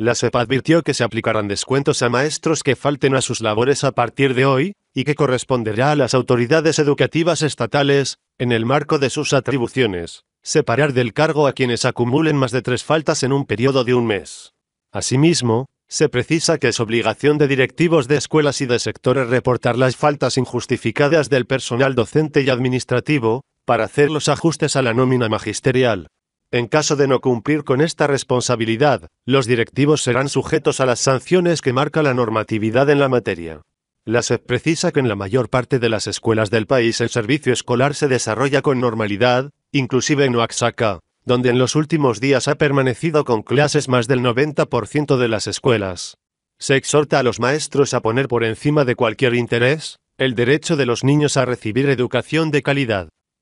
La SEP advirtió que se aplicarán descuentos a maestros que falten a sus labores a partir de hoy, y que corresponderá a las autoridades educativas estatales, en el marco de sus atribuciones, separar del cargo a quienes acumulen más de tres faltas en un periodo de un mes. Asimismo, se precisa que es obligación de directivos de escuelas y de sectores reportar las faltas injustificadas del personal docente y administrativo, para hacer los ajustes a la nómina magisterial. En caso de no cumplir con esta responsabilidad, los directivos serán sujetos a las sanciones que marca la normatividad en la materia. La SEP precisa que en la mayor parte de las escuelas del país el servicio escolar se desarrolla con normalidad, inclusive en Oaxaca, donde en los últimos días ha permanecido con clases más del 90% de las escuelas. Se exhorta a los maestros a poner por encima de cualquier interés el derecho de los niños a recibir educación de calidad.